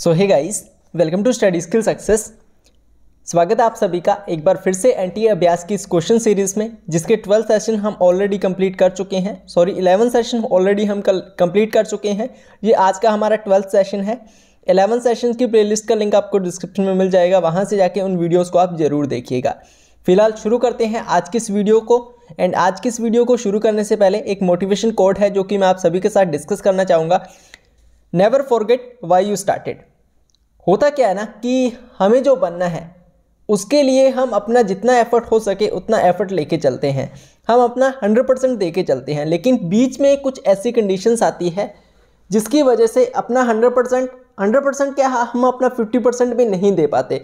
so hey guys welcome to Study Skill Success स्वागत है आप सभी का एक बार फिर से एनटीए e अभ्यास की इस क्वेश्चन सीरीज में जिसके ट्वेल्थ सेशन हम ऑलरेडी कंप्लीट कर चुके हैं सॉरी इलेवन सेशन ऑलरेडी हम कल कंप्लीट कर चुके हैं ये आज का हमारा ट्वेल्थ सेशन है इलेवन सेशन की प्लेलिस्ट का लिंक आपको डिस्क्रिप्शन में मिल जाएगा वहाँ से जाके उन वीडियोज़ को आप ज़रूर देखिएगा फिलहाल शुरू करते हैं आज की इस वीडियो को एंड आज की इस वीडियो को शुरू करने से पहले एक मोटिवेशन कोड है जो कि मैं आप सभी के साथ डिस्कस करना चाहूँगा never forget why you started होता क्या है ना कि हमें जो बनना है उसके लिए हम अपना जितना एफर्ट हो सके उतना एफर्ट लेके चलते हैं हम अपना हंड्रेड परसेंट दे के चलते हैं लेकिन बीच में कुछ ऐसी कंडीशंस आती है जिसकी वजह से अपना हंड्रेड परसेंट हंड्रेड परसेंट क्या हम अपना फिफ्टी परसेंट भी नहीं दे पाते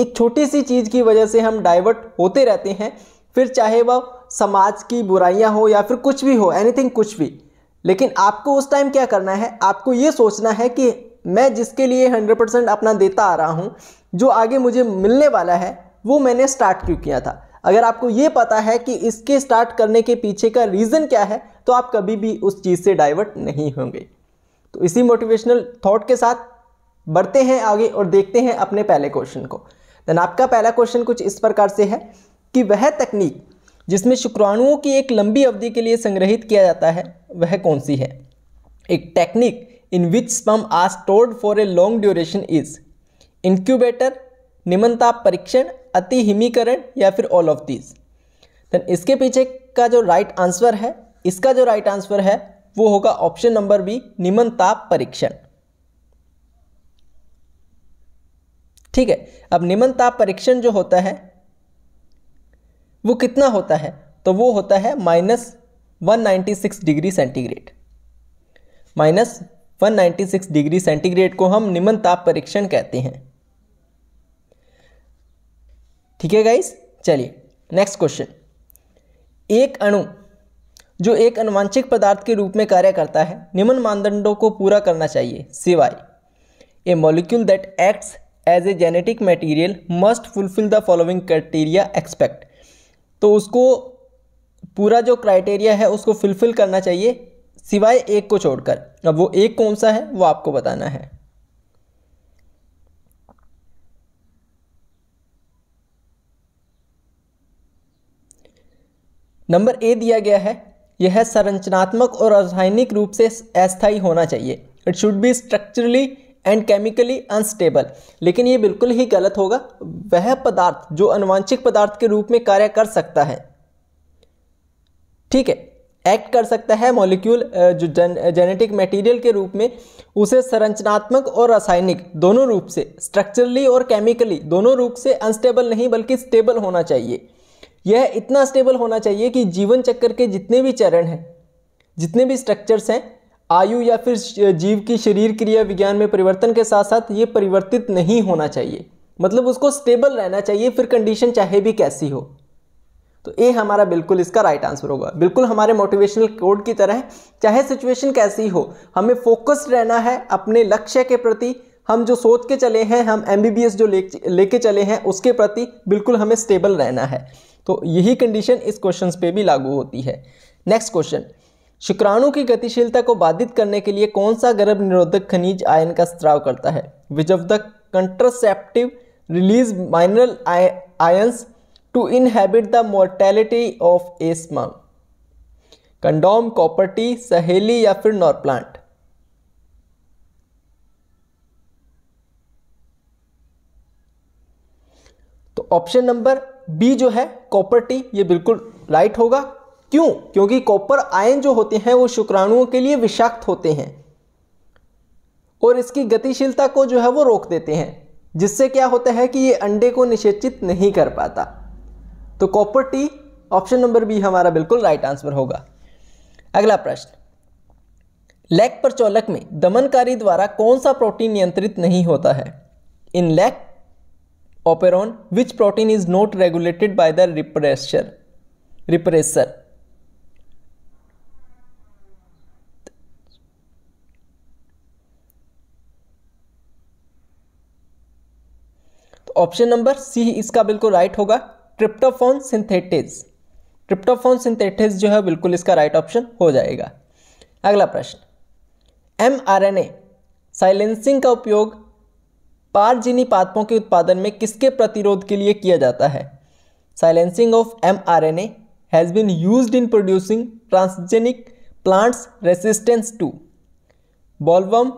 एक छोटी सी चीज़ की वजह से हम डाइवर्ट होते रहते हैं फिर चाहे वह समाज की बुराइयाँ हो या फिर कुछ भी हो एनीथिंग कुछ भी लेकिन आपको उस टाइम क्या करना है आपको ये सोचना है कि मैं जिसके लिए हंड्रेड परसेंट अपना देता आ रहा हूँ जो आगे मुझे मिलने वाला है वो मैंने स्टार्ट क्यों किया था अगर आपको ये पता है कि इसके स्टार्ट करने के पीछे का रीज़न क्या है तो आप कभी भी उस चीज़ से डाइवर्ट नहीं होंगे तो इसी मोटिवेशनल थॉट के साथ बढ़ते हैं आगे और देखते हैं अपने पहले क्वेश्चन को देन आपका पहला क्वेश्चन कुछ इस प्रकार से है कि वह तकनीक जिसमें शुक्राणुओं की एक लंबी अवधि के लिए संग्रहित किया जाता है वह कौन सी है एक technique in which sperm are stored for a long duration is incubator निमनताप परीक्षण अति हिमीकरण या फिर ऑल ऑफ दीज देन इसके पीछे का जो राइट आंसर है इसका जो राइट आंसर है वो होगा ऑप्शन नंबर बी निमन ताप परीक्षण ठीक है अब निमन ताप परीक्षण जो होता है वो कितना होता है तो वो होता है minus six degree centigrade minus six degree centigrade को हम निम्न ताप परीक्षण कहते हैं ठीक है गाइस चलिए नेक्स्ट क्वेश्चन एक अणु जो एक अनुवांशिक पदार्थ के रूप में कार्य करता है निम्न मानदंडों को पूरा करना चाहिए सिवाय a molecule that acts as a genetic material must fulfil the following criteria expect तो उसको पूरा जो क्राइटेरिया है उसको फुलफिल करना चाहिए सिवाय एक को छोड़कर अब वो एक कौन सा है वो आपको बताना है नंबर ए दिया गया है यह है संरचनात्मक और रासायनिक रूप से अस्थायी होना चाहिए it should be structurally and chemically unstable लेकिन ये बिल्कुल ही गलत होगा वह पदार्थ जो अनुवांशिक पदार्थ के रूप में कार्य कर सकता है ठीक है एक्ट कर सकता है मॉलिक्यूल जो जन, जेनेटिक मटेरियल के रूप में उसे संरचनात्मक और रासायनिक दोनों रूप से स्ट्रक्चरली और केमिकली दोनों रूप से अनस्टेबल नहीं बल्कि स्टेबल होना चाहिए यह इतना स्टेबल होना चाहिए कि जीवन चक्कर के जितने भी चरण हैं जितने भी स्ट्रक्चर्स हैं आयु या फिर जीव की शरीर क्रिया विज्ञान में परिवर्तन के साथ साथ ये परिवर्तित नहीं होना चाहिए मतलब उसको स्टेबल रहना चाहिए फिर कंडीशन चाहे भी कैसी हो तो ए हमारा बिल्कुल इसका राइट आंसर होगा बिल्कुल हमारे मोटिवेशनल कोड की तरह चाहे सिचुएशन कैसी हो हमें फोकस्ड रहना है अपने लक्ष्य के प्रति हम जो सोच के चले हैं हम एम जो लेके ले चले हैं उसके प्रति बिल्कुल हमें स्टेबल रहना है तो यही कंडीशन इस क्वेश्चन पे भी लागू होती है नेक्स्ट क्वेश्चन शुक्राणु की गतिशीलता को बाधित करने के लिए कौन सा गर्भ निरोधक खनिज आयन का स्त्राव करता है which of the contraceptive release mineral ions to inhibit the mortality of a sperm condom copper T Saheli या फिर नॉर प्लांट तो ऑप्शन नंबर बी जो है कॉपर्टी ये बिल्कुल राइट होगा क्यों क्योंकि कॉपर आयन जो होते हैं वो शुक्राणुओं के लिए विषाक्त होते हैं और इसकी गतिशीलता को जो है वो रोक देते हैं जिससे क्या होता है कि ये अंडे को निषेचित नहीं कर पाता तो copper T option number B हमारा बिल्कुल राइट आंसर होगा अगला प्रश्न लैक प्रचोलक में दमनकारी द्वारा कौन सा प्रोटीन नियंत्रित नहीं होता है in lac operon which protein is not regulated by the repressor repressor तो ऑप्शन नंबर सी इसका बिल्कुल राइट होगा ट्रिप्टोफोन सिंथेटिस ट्रिप्टोफोन सिंथेटिस जो है बिल्कुल इसका राइट ऑप्शन हो जाएगा अगला प्रश्न M R N A silencing का उपयोग पारजीनी पादपों के उत्पादन में किसके प्रतिरोध के लिए किया जाता है silencing of M R N A has been used in producing transgenic plants resistance to bollworm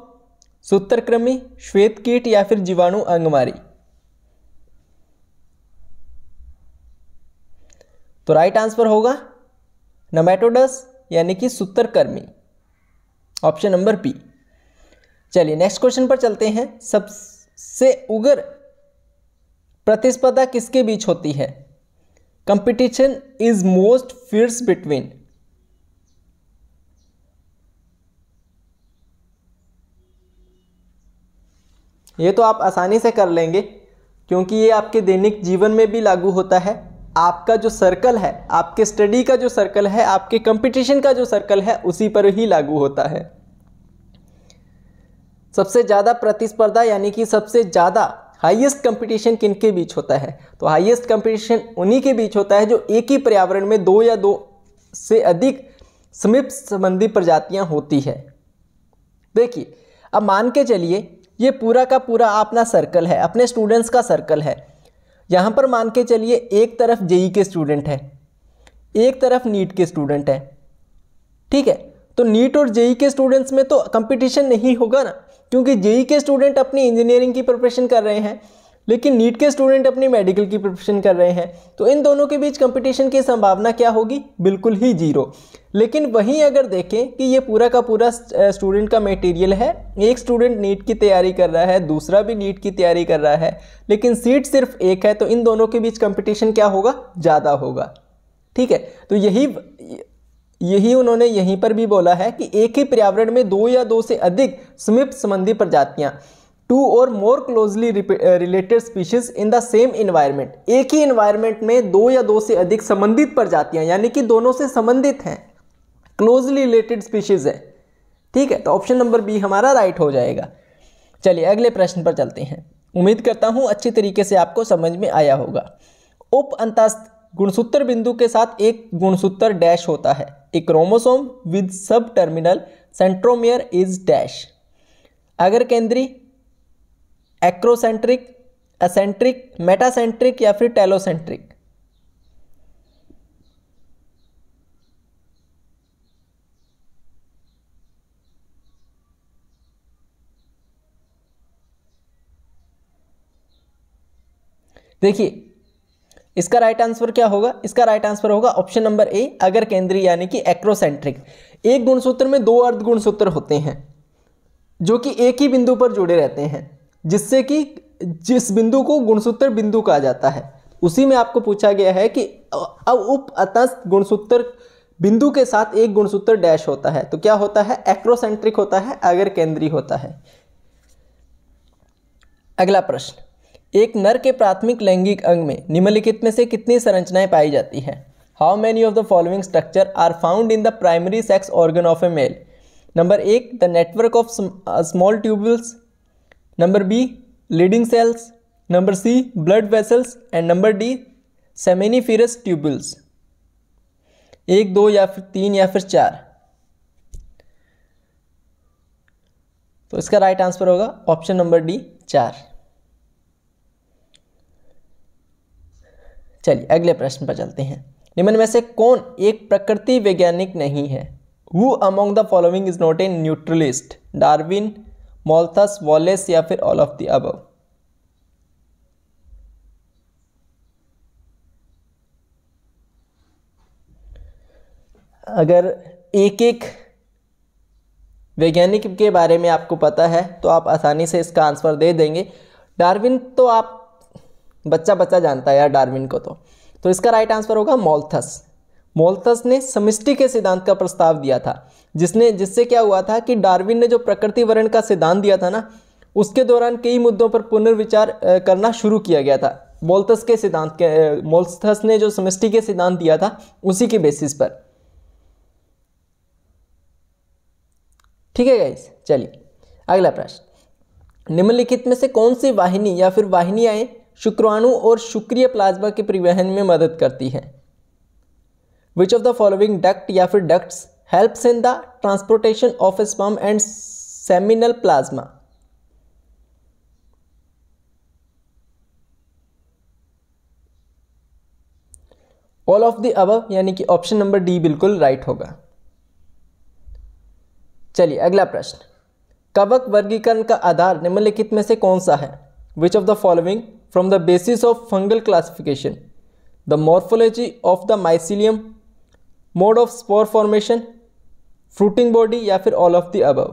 सूत्रकृमि श्वेत कीट या फिर जीवाणु अंगमारी तो राइट आंसर होगा नमेटोडस यानी कि सूत्रकर्मी ऑप्शन नंबर बी चलिए नेक्स्ट क्वेश्चन पर चलते हैं सबसे उग्र प्रतिस्पर्धा किसके बीच होती है competition is most fierce between ये तो आप आसानी से कर लेंगे क्योंकि ये आपके दैनिक जीवन में भी लागू होता है आपका जो सर्कल है आपके स्टडी का जो सर्कल है आपके कंपटीशन का जो सर्कल है उसी पर ही लागू होता है सबसे ज़्यादा प्रतिस्पर्धा यानी कि सबसे ज़्यादा हाईएस्ट कंपटीशन किन के बीच होता है तो हाईएस्ट कंपटीशन उन्हीं के बीच होता है जो एक ही पर्यावरण में दो या दो से अधिक समीप संबंधी प्रजातियां होती है देखिए अब मान के चलिए ये पूरा का पूरा अपना सर्कल है अपने स्टूडेंट्स का सर्कल है यहाँ पर मान के चलिए एक तरफ जेई के स्टूडेंट है एक तरफ नीट के स्टूडेंट है ठीक है तो नीट और जेई के स्टूडेंट्स में तो कंपटीशन नहीं होगा ना क्योंकि जेई के स्टूडेंट अपनी इंजीनियरिंग की प्रिपरेशन कर रहे हैं लेकिन नीट के स्टूडेंट अपनी मेडिकल की प्रिपरेशन कर रहे हैं तो इन दोनों के बीच कंपटीशन की संभावना क्या होगी बिल्कुल ही जीरो लेकिन वहीं अगर देखें कि ये पूरा का पूरा स्टूडेंट का मटेरियल है एक स्टूडेंट नीट की तैयारी कर रहा है दूसरा भी नीट की तैयारी कर रहा है लेकिन सीट सिर्फ एक है तो इन दोनों के बीच कंपटीशन क्या होगा ज़्यादा होगा ठीक है तो यही यही उन्होंने यहीं पर भी बोला है कि एक ही पर्यावरण में दो या दो से अधिक समीप संबंधी प्रजातियाँ टू और more closely related species in the same environment एक ही इन्वायरमेंट में दो या दो से अधिक संबंधित प्रजातियां यानी कि दोनों से संबंधित हैं क्लोजली रिलेटेड स्पीशीज है ठीक है तो ऑप्शन नंबर बी हमारा राइट हो जाएगा चलिए अगले प्रश्न पर चलते हैं उम्मीद करता हूँ अच्छी तरीके से आपको समझ में आया होगा उप अंतस्थ गुणसूत्र बिंदु के साथ एक गुणसूत्र डैश होता है एक chromosome with sub terminal centromere is dash अगर केंद्रीय एक्रोसेंट्रिक असेंट्रिक मेटासेंट्रिक या फिर टेलोसेंट्रिक देखिए इसका राइट आंसर क्या होगा इसका राइट आंसर होगा ऑप्शन नंबर ए अगर केंद्रीय यानी कि एक्रोसेंट्रिक एक गुणसूत्र में दो अर्ध गुणसूत्र होते हैं जो कि एक ही बिंदु पर जुड़े रहते हैं जिससे कि जिस बिंदु को गुणसूत्र बिंदु कहा जाता है उसी में आपको पूछा गया है कि अब उप अतस्त गुणसूत्र बिंदु के साथ एक गुणसूत्र डैश होता है तो क्या होता है एक्रोसेंट्रिक होता है अगर केंद्रीय होता है अगला प्रश्न एक नर के प्राथमिक लैंगिक अंग में निम्नलिखित में से कितनी संरचनाएं पाई जाती है how many of the following structure are found in the primary sex organ of a male number एक the network of small tubules number B Leydig cells number C blood vessels and number D seminiferous tubules एक दो या फिर तीन या फिर चार तो इसका राइट आंसर होगा ऑप्शन नंबर डी चार चलिए अगले प्रश्न पर चलते हैं निम्न में से कौन एक प्रकृति वैज्ञानिक नहीं है who among the following is not a naturalist Darwin Malthus Wallace या फिर ऑल ऑफ द अब अगर एक एक वैज्ञानिक के बारे में आपको पता है तो आप आसानी से इसका आंसर दे देंगे डार्विन तो आप बच्चा बच्चा जानता है यार डार्विन को तो तो इसका राइट आंसर होगा मोल्थस मोल्थस ने समिष्टि के सिद्धांत का प्रस्ताव दिया था जिसने जिससे क्या हुआ था कि डार्विन ने जो प्रकृति वर्ण का सिद्धांत दिया था ना उसके दौरान कई मुद्दों पर पुनर्विचार करना शुरू किया गया था मोल्थस के सिद्धांत के मोल्थस ने जो समिष्टि के सिद्धांत दिया था उसी के बेसिस पर ठीक है गाइस चलिए अगला प्रश्न निम्नलिखित में से कौन सी वाहिनी या फिर आए शुक्राणु और शुक्रिय प्लाज्मा के परिवहन में मदद करती हैं which of the following duct या फिर ducts helps in the transportation of sperm and seminal plasma all of the above यानी कि ऑप्शन नंबर डी बिल्कुल राइट होगा चलिए अगला प्रश्न कवक वर्गीकरण का आधार निम्नलिखित में से कौन सा है which of the following from the basis of fungal classification the morphology of the mycelium mode of spore formation fruiting body या फिर ऑल ऑफ द अबव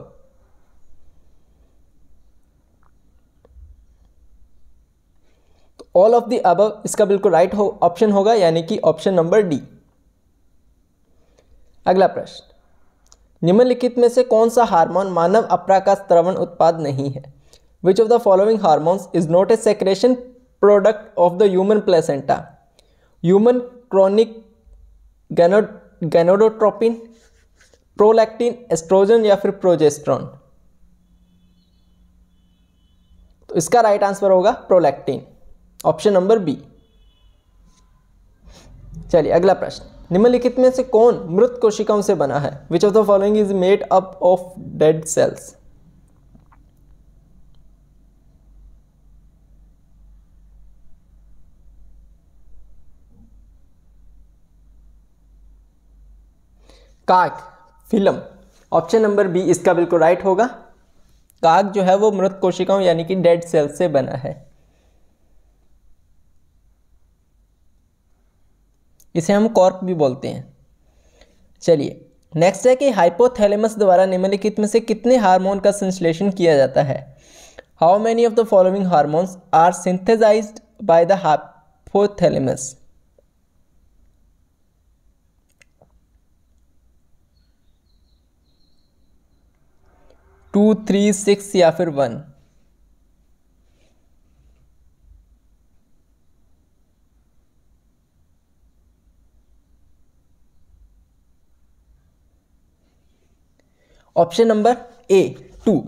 तो ऑल ऑफ द अबव इसका बिल्कुल राइट हो ऑप्शन होगा यानी कि option number D अगला प्रश्न निम्नलिखित में से कौन सा हार्मोन मानव अपरा का उत्पाद नहीं है which of the following hormones is not a secretion product of the human placenta human chronic gonad gonadotropin prolactin oestrogen या फिर प्रोजेस्ट्रॉन तो इसका राइट आंसर होगा प्रोलैक्टिन ऑप्शन नंबर बी चलिए अगला प्रश्न निम्नलिखित में से कौन मृत कोशिकाओं से बना है which of the following is made up of dead cells काक फिल्म ऑप्शन नंबर बी इसका बिल्कुल राइट होगा काक जो है वो मृत कोशिकाओं यानी कि डेड सेल से बना है इसे हम कॉर्क भी बोलते हैं चलिए नेक्स्ट है कि हाइपोथैलेमस द्वारा निम्नलिखित में से कितने हार्मोन का संश्लेषण किया जाता है how many of the following hormones are synthesised by the hypothalamus two three six या फिर one option number A two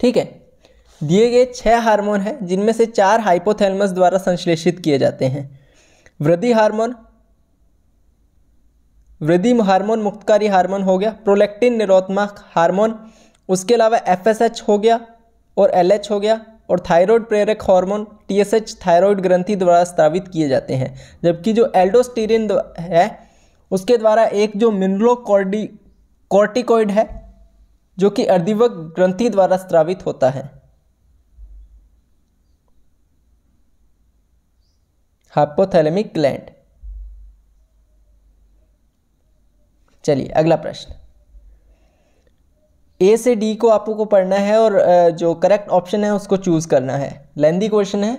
ठीक है दिए गए छह हार्मोन हैं जिनमें से चार हाइपोथैलमस द्वारा संश्लेषित किए जाते हैं वृद्धि हार्मोन वृद्धि हार्मोन मुक्तकारी हार्मोन हो गया प्रोलेक्टिन निरोधमाक हार्मोन उसके अलावा एफएसएच हो गया और एलएच हो गया और थायराइड प्रेरक हार्मोन टीएसएच थायराइड ग्रंथि द्वारा स्थापित किए जाते हैं जबकि जो एल्डोस्टीरिन है उसके द्वारा एक जो मिनरोकॉर्डी कॉर्टिकॉइड है जो कि अर्धिवक ग्रंथि द्वारा स्त्रावित होता है हाइपोथैलेमिक ग्लैंड चलिए अगला प्रश्न ए से डी को आपको पढ़ना है और जो करेक्ट ऑप्शन है उसको चूज़ करना है लेंदी क्वेश्चन है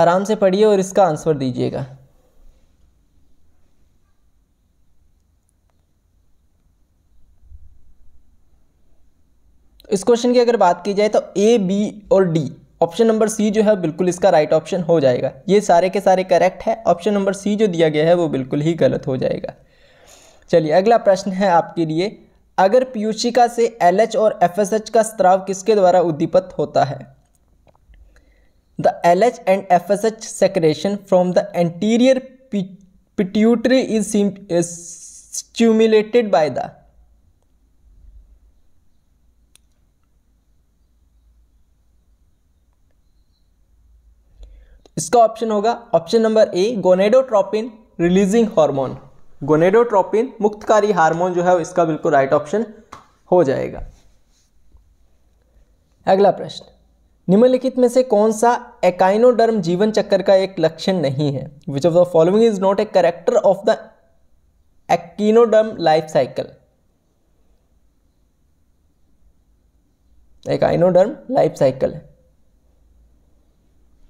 आराम से पढ़िए और इसका आंसर दीजिएगा इस क्वेश्चन की अगर बात की जाए तो ए बी और डी ऑप्शन नंबर सी जो है बिल्कुल इसका राइट ऑप्शन हो जाएगा ये सारे के सारे करेक्ट है ऑप्शन नंबर सी जो दिया गया है वो बिल्कुल ही गलत हो जाएगा चलिए अगला प्रश्न है आपके लिए अगर पीयूषिका से एलएच और एफएसएच का स्त्राव किसके द्वारा उद्दीपत होता है the L H and F S H secretion from the anterior pituitary is stimulated by the इसका ऑप्शन होगा option number A gonadotropin releasing hormone gonadotropin मुक्तकारी हार्मोन जो है इसका बिल्कुल राइट ऑप्शन हो जाएगा अगला प्रश्न निम्नलिखित में से कौन सा एकाइनोडर्म जीवन चक्कर का एक लक्षण नहीं है which of the following is not a character of the echinoderm life cycle echinoderm life cycle है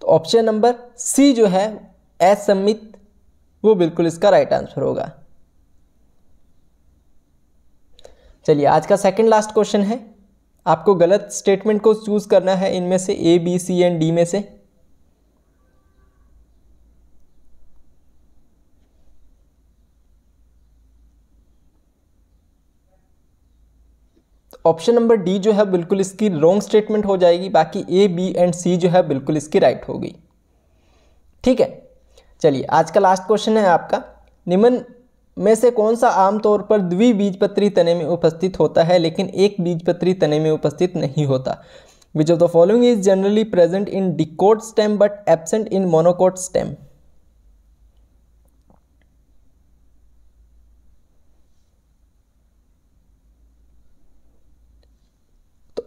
तो ऑप्शन नंबर सी जो है असम्मित वो बिल्कुल इसका राइट आंसर होगा चलिए आज का सेकंड लास्ट क्वेश्चन है आपको गलत स्टेटमेंट को चूज़ करना है इनमें से A B C and D में से ऑप्शन नंबर डी जो है बिल्कुल इसकी रॉन्ग स्टेटमेंट हो जाएगी बाकी ए बी एंड सी जो है बिल्कुल इसकी राइट हो गई ठीक है चलिए आज का लास्ट क्वेश्चन है आपका निम्न में से कौन सा आमतौर पर द्विबीजपत्री तने में उपस्थित होता है लेकिन एक बीजपत्री तने में उपस्थित नहीं होता which of the following is generally present in dicot stem but absent in monocot stem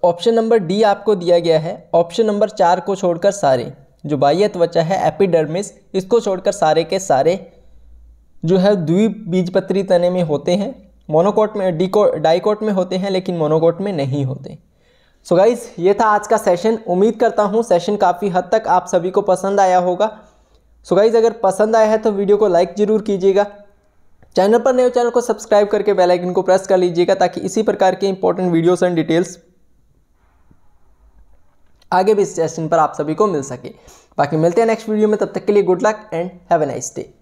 option number D आपको दिया गया है ऑप्शन नंबर चार को छोड़कर सारे जो बाह्य त्वचा है एपिडर्मिस इसको छोड़कर सारे के सारे जो है द्वीप पत्री तने में होते हैं मोनोकोट में डीको डाइकोट में होते हैं लेकिन मोनोकोट में नहीं होते सो so गाइज ये था आज का सेशन उम्मीद करता हूँ सेशन काफ़ी हद तक आप सभी को पसंद आया होगा सो so गाइज अगर पसंद आया है तो वीडियो को लाइक ज़रूर कीजिएगा चैनल पर नए चैनल को सब्सक्राइब करके बेल आइकन को प्रेस कर लीजिएगा ताकि इसी प्रकार के इंपॉर्टेंट वीडियोस एंड डिटेल्स आगे भी इस टेस्टिंग पर आप सभी को मिल सके बाकी मिलते हैं नेक्स्ट वीडियो में तब तक के लिए good luck and have a nice day